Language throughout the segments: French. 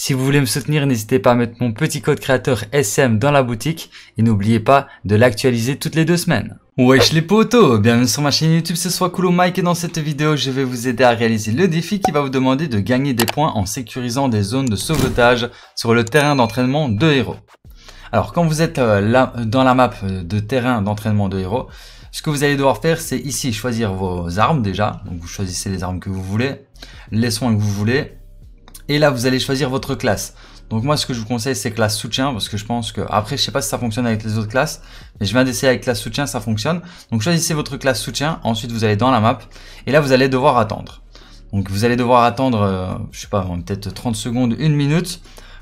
Si vous voulez me soutenir, n'hésitez pas à mettre mon petit code créateur SM dans la boutique et n'oubliez pas de l'actualiser toutes les deux semaines. Wesh les potos, bienvenue sur ma chaîne YouTube, ce soit Coolo Mike et dans cette vidéo je vais vous aider à réaliser le défi qui va vous demander de gagner des points en sécurisant des zones de sauvetage sur le terrain d'entraînement de héros. Alors quand vous êtes euh, là, dans la map de terrain d'entraînement de héros, ce que vous allez devoir faire c'est ici choisir vos armes déjà, donc vous choisissez les armes que vous voulez, les soins que vous voulez, et là, vous allez choisir votre classe. Donc moi, ce que je vous conseille, c'est classe soutien, parce que je pense que... Après, je sais pas si ça fonctionne avec les autres classes, mais je viens d'essayer avec classe soutien, ça fonctionne. Donc choisissez votre classe soutien, ensuite vous allez dans la map, et là, vous allez devoir attendre. Donc vous allez devoir attendre, euh, je sais pas, hein, peut-être 30 secondes, 1 minute,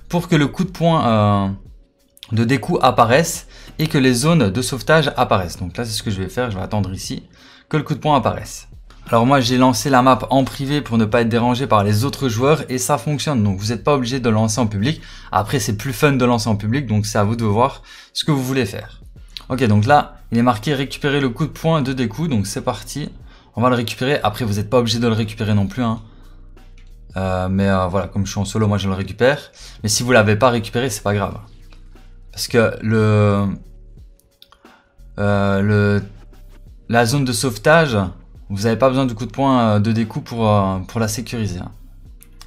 pour que le coup de poing euh, de découp apparaisse, et que les zones de sauvetage apparaissent. Donc là, c'est ce que je vais faire, je vais attendre ici, que le coup de poing apparaisse. Alors moi j'ai lancé la map en privé pour ne pas être dérangé par les autres joueurs et ça fonctionne donc vous n'êtes pas obligé de lancer en public. Après c'est plus fun de lancer en public donc c'est à vous de voir ce que vous voulez faire. Ok donc là il est marqué récupérer le coup de poing de Deku donc c'est parti. On va le récupérer, après vous n'êtes pas obligé de le récupérer non plus hein. euh, mais euh, voilà comme je suis en solo moi je le récupère. Mais si vous l'avez pas récupéré c'est pas grave. Parce que le... Euh, le... La zone de sauvetage, vous n'avez pas besoin du coup de poing euh, de découp pour, euh, pour la sécuriser. Hein.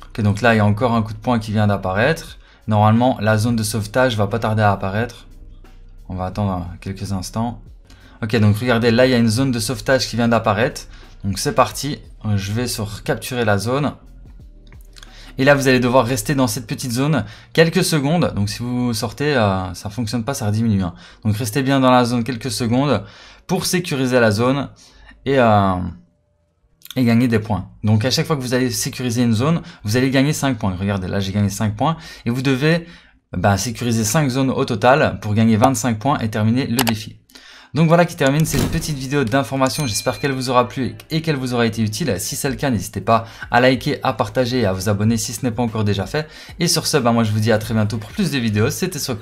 Ok, donc là, il y a encore un coup de poing qui vient d'apparaître. Normalement, la zone de sauvetage va pas tarder à apparaître. On va attendre euh, quelques instants. Ok, donc regardez, là, il y a une zone de sauvetage qui vient d'apparaître. Donc c'est parti, je vais sur capturer la zone. Et là, vous allez devoir rester dans cette petite zone quelques secondes. Donc si vous sortez, ça ça fonctionne pas, ça rediminue. Hein. Donc restez bien dans la zone quelques secondes pour sécuriser la zone et, euh, et gagner des points. Donc à chaque fois que vous allez sécuriser une zone, vous allez gagner 5 points. Regardez, là j'ai gagné 5 points et vous devez bah, sécuriser 5 zones au total pour gagner 25 points et terminer le défi. Donc voilà qui termine cette petite vidéo d'information, j'espère qu'elle vous aura plu et qu'elle vous aura été utile. Si c'est le cas, n'hésitez pas à liker, à partager et à vous abonner si ce n'est pas encore déjà fait. Et sur ce, bah moi je vous dis à très bientôt pour plus de vidéos, c'était Soit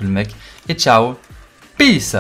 et ciao, peace